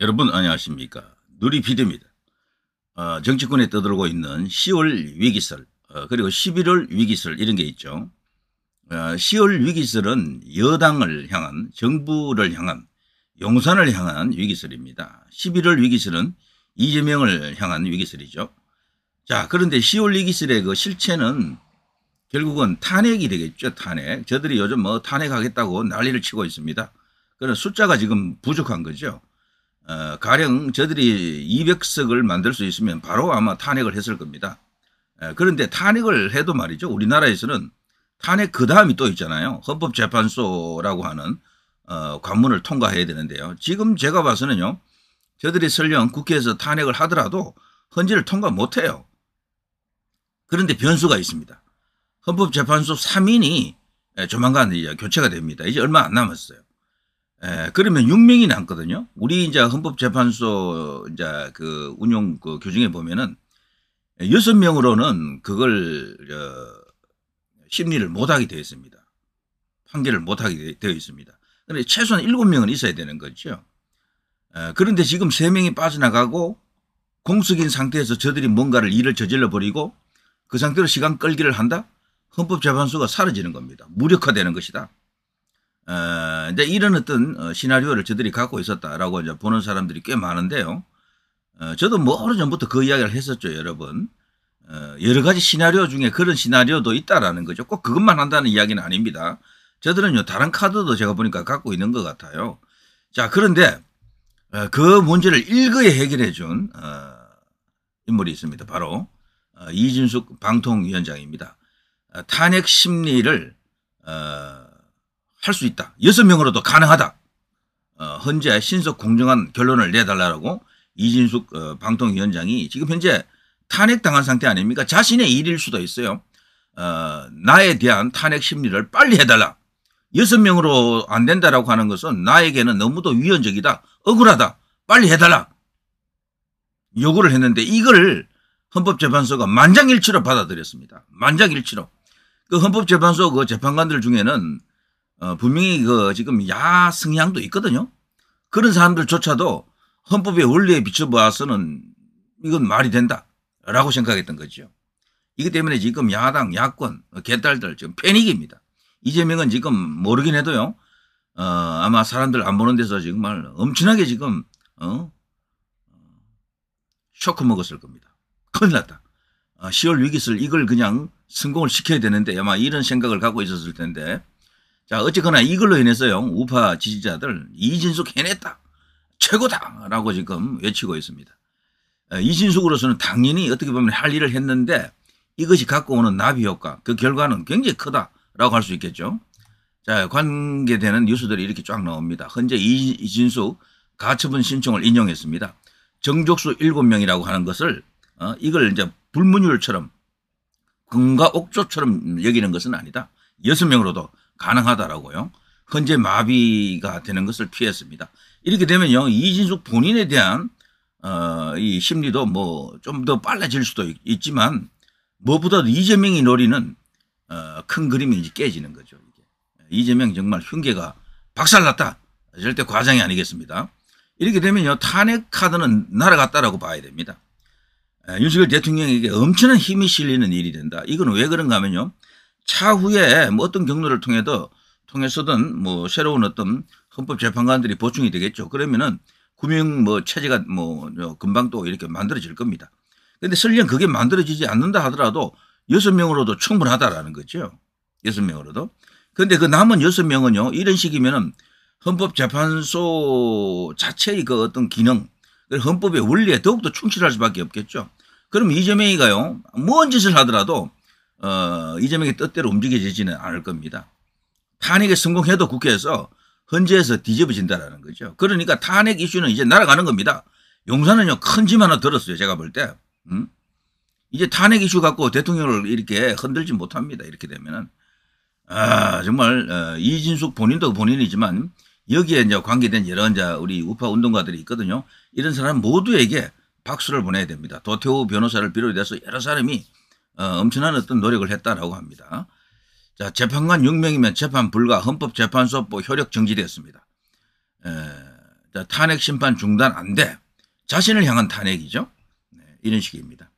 여러분 안녕하십니까 누리피디입니다. 어, 정치권에 떠들고 있는 10월 위기설 어, 그리고 11월 위기설 이런 게 있죠. 어, 10월 위기설은 여당을 향한 정부를 향한 용산을 향한 위기설입니다. 11월 위기설은 이재명을 향한 위기설이죠. 자 그런데 10월 위기설의 그 실체는 결국은 탄핵이 되겠죠. 탄핵. 저들이 요즘 뭐 탄핵하겠다고 난리를 치고 있습니다. 그런 숫자가 지금 부족한 거죠. 어, 가령 저들이 200석을 만들 수 있으면 바로 아마 탄핵을 했을 겁니다. 에, 예, 그런데 탄핵을 해도 말이죠. 우리나라에서는 탄핵 그 다음이 또 있잖아요. 헌법재판소라고 하는 어, 관문을 통과해야 되는데요. 지금 제가 봐서는요. 저들이 설령 국회에서 탄핵을 하더라도 헌재를 통과 못해요. 그런데 변수가 있습니다. 헌법재판소 3인이 예, 조만간 이제 교체가 됩니다. 이제 얼마 안 남았어요. 예, 그러면 6명이 남거든요. 우리 이제 헌법재판소 이제 그 운용 그 규정에 보면은 6명으로는 그걸 저 심리를 못하게 되어 있습니다. 판결을 못하게 되어 있습니다. 그런데 최소한 7명은 있어야 되는 거죠. 예, 그런데 지금 3명이 빠져나가고 공석인 상태에서 저들이 뭔가를 일을 저질러 버리고 그 상태로 시간 끌기를 한다? 헌법재판소가 사라지는 겁니다. 무력화되는 것이다. 어, 이제 이런 어떤 어, 시나리오를 저들이 갖고 있었다라고 이제 보는 사람들이 꽤 많은데요. 어, 저도 뭐 오래 전부터 그 이야기를 했었죠, 여러분. 어, 여러 가지 시나리오 중에 그런 시나리오도 있다라는 거죠. 꼭 그것만 한다는 이야기는 아닙니다. 저들은요, 다른 카드도 제가 보니까 갖고 있는 것 같아요. 자, 그런데 어, 그 문제를 일거에 해결해 준 어, 인물이 있습니다. 바로 어, 이진숙 방통위원장입니다. 어, 탄핵 심리를 어, 할수 있다. 여섯 명으로도 가능하다. 어, 현재 신속 공정한 결론을 내달라고 이진숙 어, 방통위원장이 지금 현재 탄핵당한 상태 아닙니까? 자신의 일일 수도 있어요. 어, 나에 대한 탄핵 심리를 빨리 해달라. 여섯 명으로 안 된다라고 하는 것은 나에게는 너무도 위헌적이다. 억울하다. 빨리 해달라. 요구를 했는데 이걸 헌법재판소가 만장일치로 받아들였습니다. 만장일치로. 그 헌법재판소 그 재판관들 중에는 어, 분명히 그 지금 야 성향도 있거든요. 그런 사람들조차도 헌법의 원리에 비춰봐서는 이건 말이 된다라고 생각했던 거죠. 이기 때문에 지금 야당, 야권, 어, 개딸들 지금 패닉입니다. 이재명은 지금 모르긴 해도요. 어, 아마 사람들 안 보는 데서 정말 엄청나게 지금 어? 쇼크 먹었을 겁니다. 큰일 났다. 10월 어, 위기설 이걸 그냥 성공을 시켜야 되는데 아마 이런 생각을 갖고 있었을 텐데 자, 어쨌거나 이걸로 인해서요, 우파 지지자들 이진숙 해냈다. 최고다. 라고 지금 외치고 있습니다. 어, 이진숙으로서는 당연히 어떻게 보면 할 일을 했는데 이것이 갖고 오는 나비 효과, 그 결과는 굉장히 크다라고 할 수 있겠죠. 자, 관계되는 뉴스들이 이렇게 쫙 나옵니다. 현재 이진숙 가처분 신청을 인용했습니다. 정족수 7명이라고 하는 것을 어, 이걸 이제 불문율처럼 금과 옥조처럼 여기는 것은 아니다. 6명으로도 가능하다라고요. 현재 마비가 되는 것을 피했습니다. 이렇게 되면요. 이진숙 본인에 대한 어, 이 심리도 뭐 좀 더 빨라질 수도 있, 지만 무엇보다도 이재명이 노리는 어, 큰 그림이 이제 깨지는 거죠. 이게. 이재명 정말 흉계가 박살났다. 절대 과장이 아니겠습니다. 이렇게 되면요. 탄핵 카드는 날아갔다라고 봐야 됩니다. 윤석열 대통령에게 엄청난 힘이 실리는 일이 된다. 이건 왜 그런가 하면요. 차후에 뭐 어떤 경로를 통해도 통해서든 뭐 새로운 어떤 헌법재판관들이 보충이 되겠죠. 그러면은 구명 뭐 체제가 뭐 금방 또 이렇게 만들어질 겁니다. 근데 설령 그게 만들어지지 않는다 하더라도 여섯 명으로도 충분하다라는 거죠. 여섯 명으로도. 근데 그 남은 여섯 명은요, 이런 식이면은 헌법재판소 자체의 그 어떤 기능, 헌법의 원리에 더욱더 충실할 수밖에 없겠죠. 그럼 이재명이가요, 뭔 짓을 하더라도 어, 이재명의 뜻대로 움직여지지는 않을 겁니다. 탄핵에 성공해도 국회에서 헌재에서 뒤집어진다라는 거죠. 그러니까 탄핵 이슈는 이제 날아가는 겁니다. 용산은요 큰 짐 하나 들었어요. 제가 볼 때. 음? 이제 탄핵 이슈 갖고 대통령을 이렇게 흔들지 못합니다. 이렇게 되면은 아 정말 어, 이진숙 본인도 본인이지만 여기에 이제 관계된 여러 이제 우리 우파 운동가들이 있거든요. 이런 사람 모두에게 박수를 보내야 됩니다. 도태우 변호사를 비롯해서 여러 사람이 어, 엄청난 어떤 노력을 했다라고 합니다. 자, 재판관 6명이면 재판 불가, 헌법재판소법 효력 정지되었습니다. 에, 자, 탄핵 심판 중단 안 돼. 자신을 향한 탄핵이죠. 네, 이런 식입니다.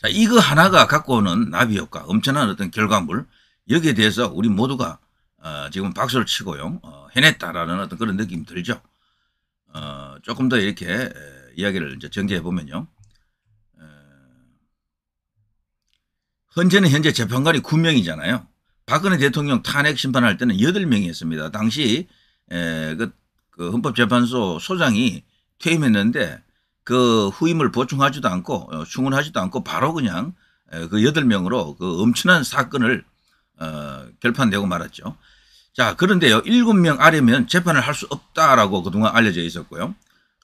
자, 이거 하나가 갖고 오는 나비 효과, 엄청난 어떤 결과물, 여기에 대해서 우리 모두가 어, 지금 박수를 치고요, 어, 해냈다라는 어떤 그런 느낌이 들죠. 어, 조금 더 이렇게 이야기를 이제 전개해 보면요. 현재는 현재 재판관이 9명이잖아요. 박근혜 대통령 탄핵 심판할 때는 8명이었습니다. 당시 에, 그, 그, 헌법재판소 소장이 퇴임했는데 그 후임을 보충하지도 않고 어, 충원하지도 않고 바로 그냥 그여 명으로그 엄청난 사건을 어, 결판되고 말았죠. 자 그런데요 7명 아래면 재판을 할 수 없다라고 그동안 알려져 있었고요.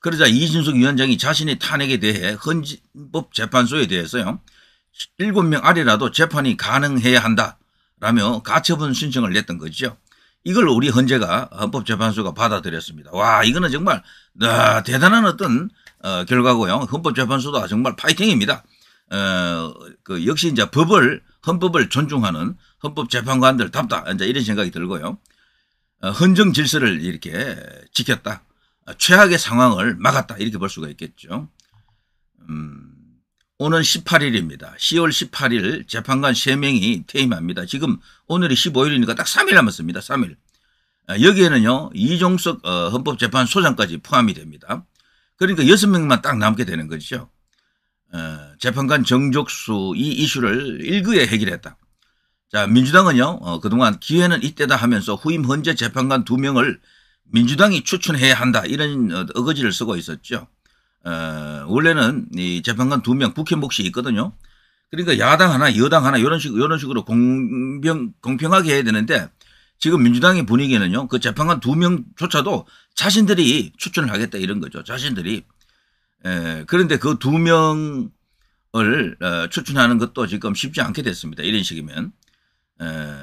그러자 이진숙 위원장이 자신의 탄핵에 대해 헌법재판소에 대해서요 7명 아래라도 재판이 가능해야 한다. 라며 가처분 신청을 냈던 거죠. 이걸 우리 헌재가 헌법재판소가 받아들였습니다. 와 이거는 정말 아, 대단한 어떤 어, 결과고요. 헌법재판소도 정말 파이팅입니다. 어, 그 역시 이제 법을 헌법을 존중하는 헌법재판관들답다. 이제 이런 생각이 들고요. 어, 헌정 질서를 이렇게 지켰다. 아, 최악의 상황을 막았다 이렇게 볼 수가 있겠죠. 오는 18일입니다. 10월 18일 재판관 3명이 퇴임합니다. 지금 오늘이 15일이니까 딱 3일 남았습니다. 3일. 아, 여기에는요. 이종석 어, 헌법재판소장까지 포함이 됩니다. 그러니까 6명만 딱 남게 되는 거죠. 어, 재판관 정족수 이 이슈를 일구에 해결했다. 자 민주당은요. 어, 그동안 기회는 이때다 하면서 후임 헌재 재판관 2명을 민주당이 추천해야 한다 이런 어거지를 쓰고 있었죠. 어, 원래는 이 재판관 두명북현복이 있거든요. 그러니까 야당 하나, 여당 하나 이런 식 이런 식으로 공평 공평하게 해야 되는데 지금 민주당의 분위기는요. 그 재판관 두 명조차도 자신들이 추천을 하겠다 이런 거죠. 자신들이 에, 예, 그런데 그 두 명을 어, 추천하는 것도 지금 쉽지 않게 됐습니다. 이런 식이면 에, 예,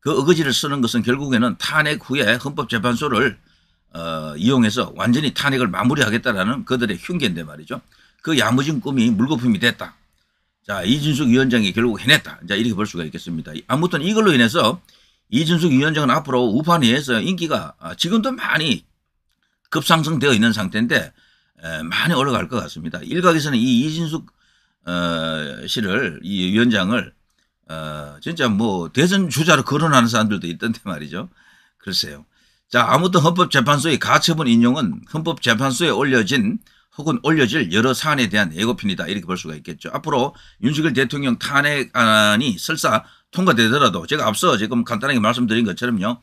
그 어거지를 쓰는 것은 결국에는 탄핵 후에 헌법재판소를 어, 이용해서 완전히 탄핵을 마무리하겠다라는 그들의 흉계인데 말이죠. 그 야무진 꿈이 물거품이 됐다. 자 이준숙 위원장이 결국 해냈다. 자 이렇게 볼 수가 있겠습니다. 아무튼 이걸로 인해서 이준숙 위원장은 앞으로 우파 내에서 인기가 아, 지금도 많이 급상승되어 있는 상태인데 많이 올라갈 것 같습니다. 일각에서는 이 이진숙 어, 씨를 이 위원장을 어, 진짜 뭐 대선 주자로 거론하는 사람들도 있던데 말이죠. 글쎄요. 자, 아무튼 헌법재판소의 가처분 인용은 헌법재판소에 올려진 혹은 올려질 여러 사안에 대한 예고편이다 이렇게 볼 수가 있겠죠. 앞으로 윤석열 대통령 탄핵안이 설사 통과되더라도 제가 앞서 지금 간단하게 말씀드린 것처럼요.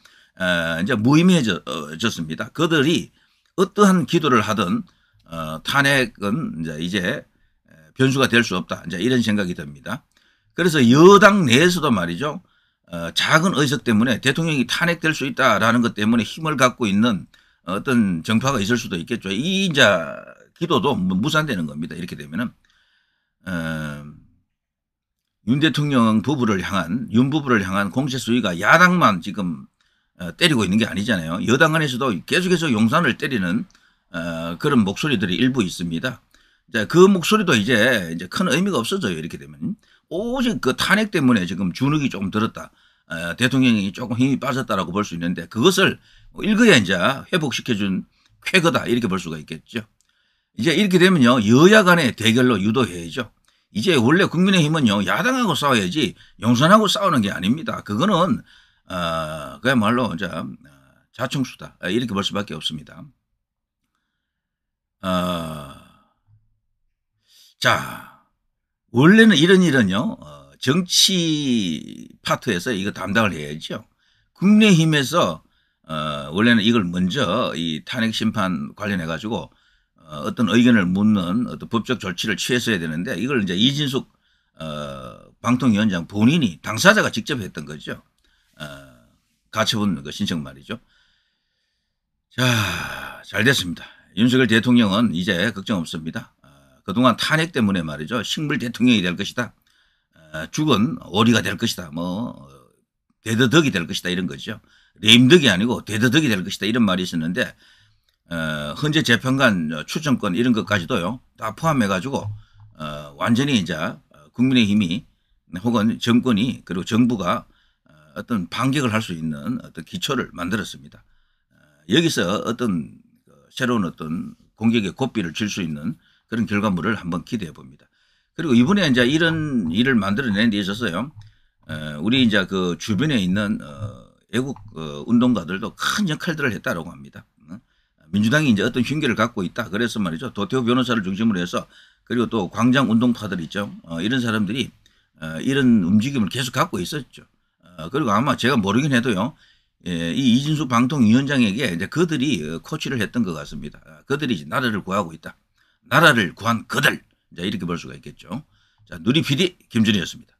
이제 무의미해졌습니다. 그들이 어떠한 기도를 하든 어, 탄핵은 이제 변수가 될 수 없다. 이제 이런 생각이 듭니다. 그래서 여당 내에서도 말이죠. 어, 작은 의석 때문에 대통령이 탄핵될 수 있다라는 것 때문에 힘을 갖고 있는 어떤 정파가 있을 수도 있겠죠. 이 이제 기도도 무산되는 겁니다. 이렇게 되면은 어, 윤 대통령 부부를 향한 윤 부부를 향한 공세 수위가 야당만 지금 어, 때리고 있는 게 아니잖아요. 여당 안에서도 계속해서 용산을 때리는 어, 그런 목소리들이 일부 있습니다. 자, 그 목소리도 이제 이제 큰 의미가 없어져요. 이렇게 되면. 오직 그 탄핵 때문에 지금 주눅이 조금 들었다. 어, 대통령이 조금 힘이 빠졌다라고 볼 수 있는데 그것을 일거에 이제 회복시켜준 쾌거다 이렇게 볼 수가 있겠죠. 이제 이렇게 되면요 여야 간의 대결로 유도해야죠. 이제 원래 국민의힘은요 야당하고 싸워야지 용산하고 싸우는 게 아닙니다. 그거는 어, 그야말로 이제 어, 자충수다 어, 이렇게 볼 수밖에 없습니다. 어, 자. 원래는 이런 일은요, 어, 정치 파트에서 이거 담당을 해야죠. 국내힘에서, 어, 원래는 이걸 먼저 이 탄핵 심판 관련해가지고 어, 어떤 의견을 묻는 어떤 법적 조치를 취했어야 되는데 이걸 이제 이진숙, 어, 방통위원장 본인이 당사자가 직접 했던 거죠. 어, 가처분 그 신청 말이죠. 자, 잘 됐습니다. 윤석열 대통령은 이제 걱정 없습니다. 그동안 탄핵 때문에 말이죠. 식물 대통령이 될 것이다. 어, 죽은 오리가 될 것이다. 뭐 대더덕이 될 것이다 이런 거죠. 레임덕이 아니고 대더덕이 될 것이다 이런 말이 있었는데 어, 헌재 재판관 추천권 이런 것까지도요 다 포함해 가지고 어, 완전히 이제 국민의힘이 혹은 정권이 그리고 정부가 어, 어떤 반격을 할 수 있는 어떤 기초를 만들었습니다. 어, 여기서 어떤 그 새로운 어떤 공격의 고삐를 칠수 있는 그런 결과물을 한번 기대해 봅니다. 그리고 이번에 이제 이런 일을 만들어낸 데 있어서요. 어, 우리 이제 그 주변에 있는 어, 애국 어, 운동가들도 큰 역할들을 했다라고 합니다. 민주당이 이제 어떤 흉계를 갖고 있다. 그래서 말이죠. 도태호 변호사를 중심으로 해서 그리고 또 광장 운동파들 있죠. 어, 이런 사람들이 이런 움직임을 계속 갖고 있었죠. 그리고 아마 제가 모르긴 해도요. 예, 이 이진수 방통위원장에게 이제 그들이 코치를 했던 것 같습니다. 그들이 나라를 구하고 있다. 나라를 구한 그들. 자, 이렇게 볼 수가 있겠죠. 자, 누리피디 김준희였습니다.